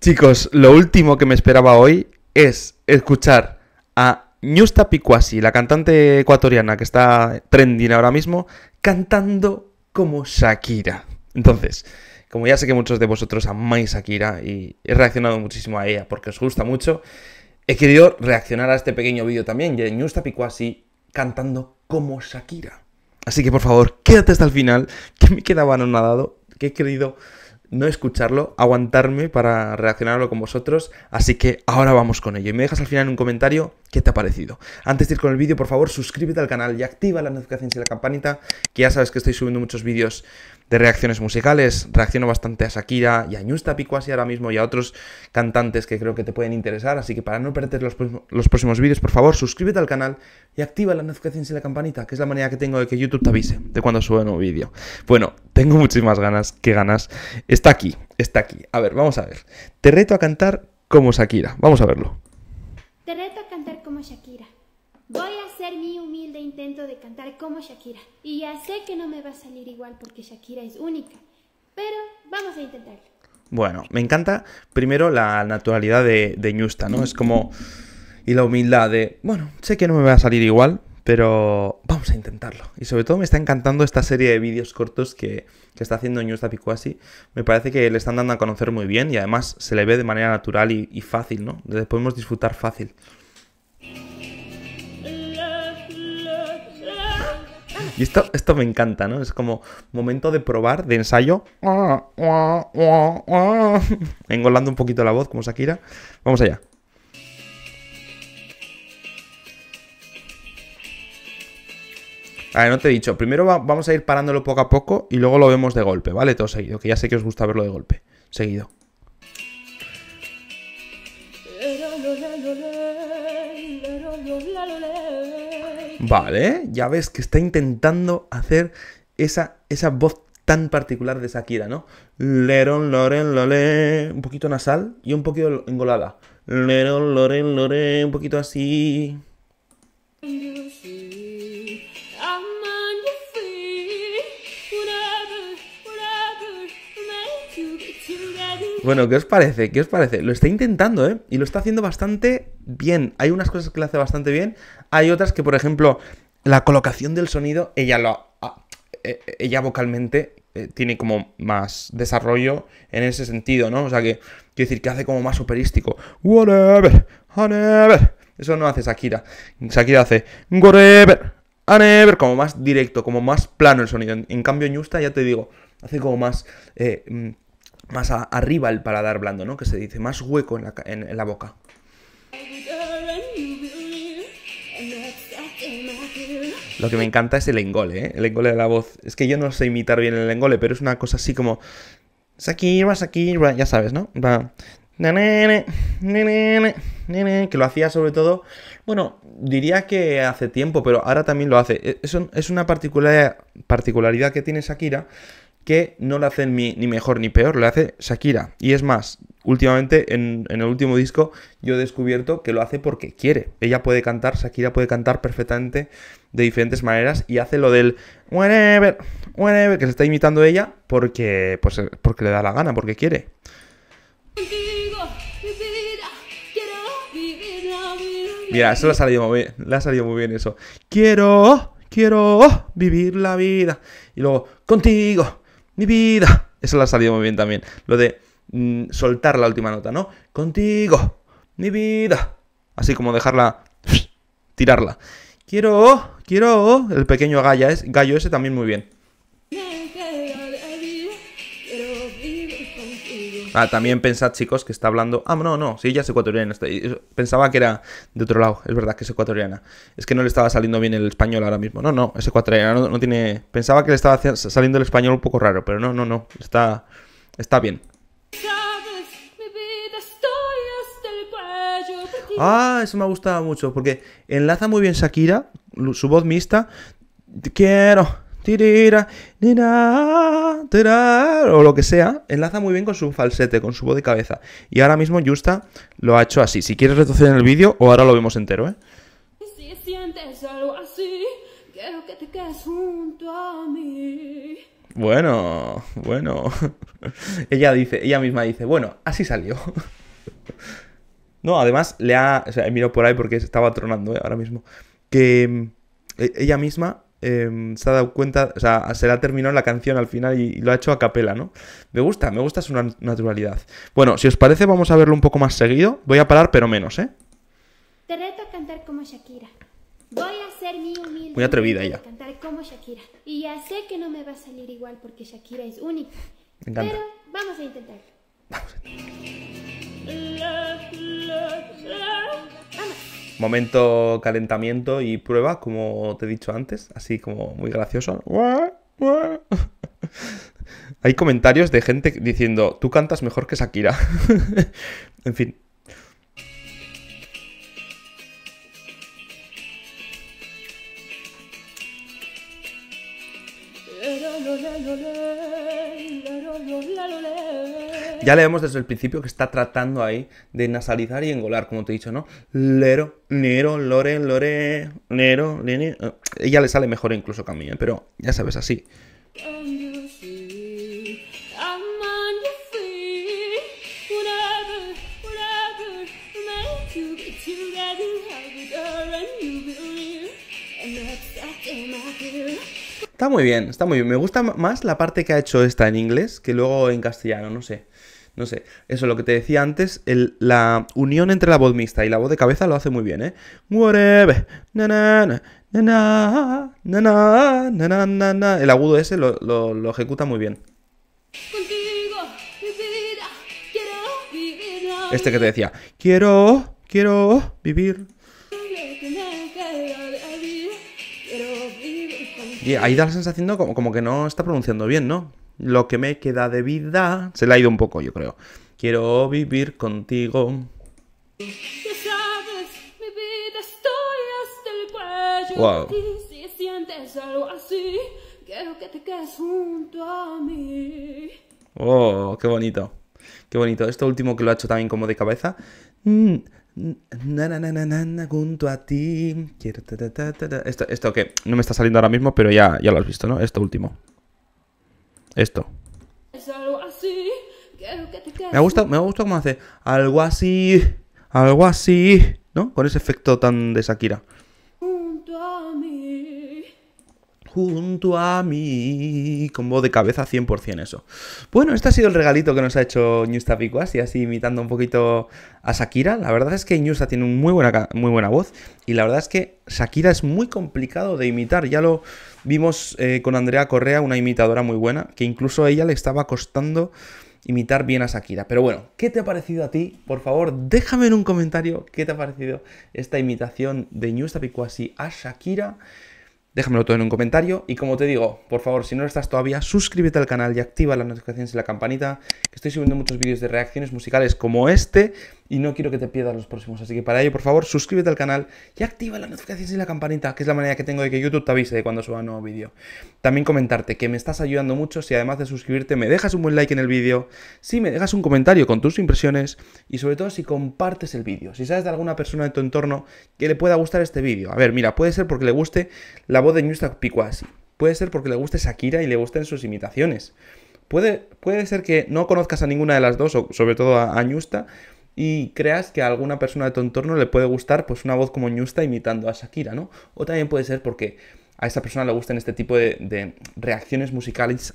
Chicos, lo último que me esperaba hoy es escuchar a Ñusta Picuasi, la cantante ecuatoriana que está trending ahora mismo, cantando como Shakira. Entonces, como ya sé que muchos de vosotros amáis Shakira y he reaccionado muchísimo a ella porque os gusta mucho, he querido reaccionar a este pequeño vídeo también de Ñusta Picuasi cantando como Shakira. Así que por favor, quédate hasta el final, que me quedaba anonadado, que he querido no escucharlo, aguantarme para reaccionarlo con vosotros. Así que ahora vamos con ello. Y me dejas al final un comentario qué te ha parecido. Antes de ir con el vídeo, por favor, suscríbete al canal y activa las notificaciones y la campanita, que ya sabes que estoy subiendo muchos vídeos de reacciones musicales. Reacciono bastante a Shakira y a Ñusta Picuasi ahora mismo y a otros cantantes que creo que te pueden interesar. Así que para no perder los, próximos vídeos, por favor, suscríbete al canal y activa las notificaciones y la campanita, que es la manera que tengo de que YouTube te avise de cuando suba un nuevo vídeo. Bueno, tengo muchísimas ganas, qué ganas. Está aquí, está aquí. A ver, vamos a ver. Te reto a cantar como Shakira. Vamos a verlo. Te reto como Shakira. Voy a hacer mi humilde intento de cantar como Shakira. Y ya sé que no me va a salir igual porque Shakira es única. Pero vamos a intentarlo. Bueno, me encanta primero la naturalidad de, de ¿no? Es como... Y la humildad de, bueno, sé que no me va a salir igual, pero vamos a intentarlo. Y sobre todo me está encantando esta serie de vídeos cortos que, está haciendo Ñusta Picuasi. Me parece que le están dando a conocer muy bien y además se le ve de manera natural y, y fácil, ¿no? Le podemos disfrutar fácil. Y esto, me encanta, ¿no? Es como momento de probar, de ensayo. Engolando un poquito la voz, como Shakira. Vamos allá. A ver, no te he dicho. Primero vamos a ir parándolo poco a poco y luego lo vemos de golpe, ¿vale? Todo seguido, que ya sé que os gusta verlo de golpe. Seguido. Vale, ya ves que está intentando hacer esa, esa voz tan particular de Shakira, ¿no? Leron, loren, lole, un poquito nasal y un poquito engolada. Leron, loren, lore, un poquito así. Bueno, ¿qué os parece? ¿Qué os parece? Lo está intentando, ¿eh? Y lo está haciendo bastante bien. Hay unas cosas que le hace bastante bien. Hay otras que, por ejemplo, la colocación del sonido, ella lo. Ah, eh, eh, ella vocalmente eh, tiene como más desarrollo en ese sentido, ¿no? O sea que, quiero decir, que hace como más operístico. Whatever, whatever. Eso no hace Shakira. Shakira hace whatever, whatever. Como más directo, como más plano el sonido. En, cambio, Ñusta, ya te digo, hace como más. Mm, más arriba el paladar blando, ¿no? Que se dice, más hueco en la, boca. Lo que me encanta es el engole, ¿eh? El engole de la voz. Es que yo no sé imitar bien el engole, pero es una cosa así como... Shakira, Sakira, ya sabes, ¿no? Va... Que lo hacía sobre todo... Bueno, diría que hace tiempo, pero ahora también lo hace. E, es, es una particularidad que tiene Shakira, que no la hacen ni mejor ni peor, La hace Shakira. Y es más, últimamente en, el último disco yo he descubierto que lo hace porque quiere. Ella puede cantar, Shakira puede cantar perfectamente de diferentes maneras y hace lo del whenever, whenever, que se está imitando ella porque, pues, eh, porque le da la gana, porque quiere. Mira, eso le ha salido muy bien, le ha salido muy bien eso. Quiero, quiero vivir la vida. Y luego, contigo, mi vida. Eso la ha salido muy bien también. Lo de mm, soltar la última nota, ¿no? Contigo, mi vida. Así como dejarla, tirarla. Quiero, quiero, el pequeño gallo ese también muy bien. Ah, también pensad, chicos, que está hablando. Ah, no, no, sí, ella es ecuatoriana. Pensaba que era de otro lado. Es verdad que es ecuatoriana. Es que no le estaba saliendo bien el español ahora mismo. No, no, es ecuatoriana. No, tiene. Pensaba que le estaba saliendo el español un poco raro, pero no, no, no. Está, está bien. Ah, eso me ha gustado mucho, porque enlaza muy bien Shakira, su voz mixta. quiero, o lo que sea, enlaza muy bien con su falsete, con su voz de cabeza. Y ahora mismo Justa lo ha hecho así. Si quieres retroceder en el vídeo, o ahora lo vemos entero, ¿eh? Bueno, bueno. ella dice, ella misma dice, bueno, así salió. no, además le ha. O sea, por ahí porque estaba tronando ¿eh? ahora mismo. Que mm, e-, ella misma Em, se ha dado cuenta, o sea, se le ha terminado la canción al final y, lo ha hecho a capela, ¿no? Me gusta, me gusta su naturalidad. Bueno, si os parece, vamos a verlo un poco más seguido. Voy a parar, pero menos, ¿eh? Te cantar como Shakira. Voy a ser mi humilde. Muy atrevida ella. Y ya sé que no me va a salir igual porque Shakira es única. Pero vamos a intentarlo. Vamos a intentarlo. Momento calentamiento y prueba, como te he dicho antes, así como muy gracioso. Hay comentarios de gente diciendo, tú cantas mejor que Shakira. en fin. Ya le vemos desde el principio que está tratando ahí de nasalizar y engolar, como te he dicho, ¿no? Lero, nero, lore, lore, nero, lene. Eh, ella le sale mejor incluso que a mí, ¿eh? pero ya sabes, así. Eh, Está muy bien, está muy bien. Me gusta más la parte que ha hecho esta en inglés que luego en castellano, no sé. No sé, eso lo que te decía antes, la unión entre la voz mixta y la voz de cabeza lo hace muy bien, ¿eh? na na na na El agudo ese lo, lo ejecuta muy bien. Este que te decía, quiero, quiero vivir Y ahí da la sensación de como, que no está pronunciando bien, ¿no? Lo que me queda de vida se le ha ido un poco, yo creo. Quiero vivir contigo. Wow. Oh, qué bonito. Qué bonito. Esto último que lo ha hecho también como de cabeza. Mm, Na, na, junto a ti. Esto, que no me está saliendo ahora mismo, pero ya, ya lo has visto, ¿no? Esto último. Esto. Me gusta me ha cómo hace algo así, algo así, ¿no? Con ese efecto tan de Shakira. junto a mí. voz de cabeza 100% eso. Bueno, este ha sido el regalito que nos ha hecho Newsta Picuas así imitando un poquito a Shakira. La verdad es que Newsta tiene muy buena, muy buena voz y la verdad es que Shakira es muy complicado de imitar. Ya lo vimos eh, con Andrea Correa, una imitadora muy buena, que incluso a ella le estaba costando imitar bien a Shakira. Pero bueno, ¿qué te ha parecido a ti? Por favor, déjame en un comentario qué te ha parecido esta imitación de Newsta Picuasi a Shakira. Déjamelo todo en un comentario y como te digo, por favor, si no lo estás todavía, suscríbete al canal y activa las notificaciones y la campanita, que estoy subiendo muchos vídeos de reacciones musicales como este y no quiero que te pierdas los próximos. Así que para ello, por favor, suscríbete al canal y activa las notificaciones y la campanita, que es la manera que tengo de que YouTube te avise de cuando suba un nuevo vídeo. También comentarte que me estás ayudando mucho si además de suscribirte me dejas un buen like en el vídeo, si me dejas un comentario con tus impresiones y sobre todo si compartes el vídeo, si sabes de alguna persona de tu entorno que le pueda gustar este vídeo. A ver, mira, puede ser porque le guste la voz de Newstack Picuasi. puede ser porque le guste Shakira y le gusten sus imitaciones. Puede, puede ser que no conozcas a ninguna de las dos, o sobre todo a, a y creas que a alguna persona de tu entorno le puede gustar pues una voz como Ñusta imitando a Shakira, ¿no? O también puede ser porque a esa persona le gusten este tipo de, reacciones musicales,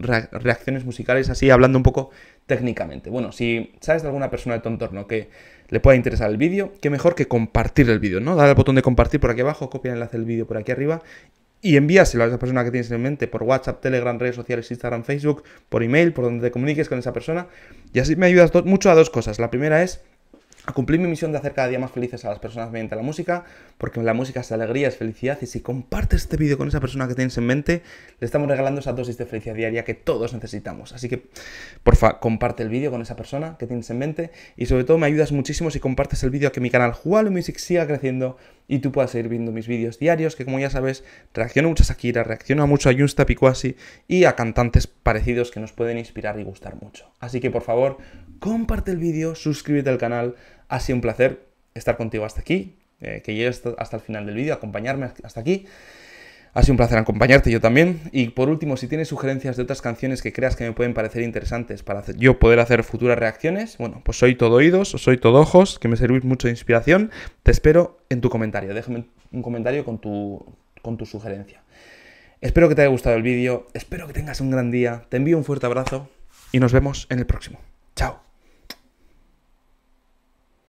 reacciones musicales así, hablando un poco técnicamente. Bueno, si sabes de alguna persona de tu entorno que le pueda interesar el vídeo, qué mejor que compartir el vídeo, ¿no? Dale al botón de compartir por aquí abajo, copia el enlace del vídeo por aquí arriba y envíaselo a esa persona que tienes en mente por WhatsApp, Telegram, redes sociales, Instagram, Facebook, por email, por donde te comuniques con esa persona. Y así me ayudas mucho a dos cosas. La primera es a cumplir mi misión de hacer cada día más felices a las personas mediante la música, porque la música es alegría, es felicidad, y si compartes este vídeo con esa persona que tienes en mente, le estamos regalando esa dosis de felicidad diaria que todos necesitamos. Así que, por porfa, comparte el vídeo con esa persona que tienes en mente, y sobre todo me ayudas muchísimo si compartes el vídeo a que mi canal Jualo Music siga creciendo y tú puedas seguir viendo mis vídeos diarios, que como ya sabes, reacciona mucho a Shakira, reacciono mucho a Justa Piquasi y a cantantes parecidos que nos pueden inspirar y gustar mucho. Así que, por favor, comparte el vídeo, suscríbete al canal, ha sido un placer estar contigo hasta aquí, eh, que llegues hasta el final del vídeo, acompañarme hasta aquí. Ha sido un placer acompañarte yo también. Y por último, si tienes sugerencias de otras canciones que creas que me pueden parecer interesantes para yo poder hacer futuras reacciones, bueno, pues soy todo oídos soy todo ojos, que me servís mucho de inspiración. Te espero en tu comentario. Déjame un comentario con tu, con tu sugerencia. Espero que te haya gustado el vídeo, espero que tengas un gran día, te envío un fuerte abrazo y nos vemos en el próximo. Chao.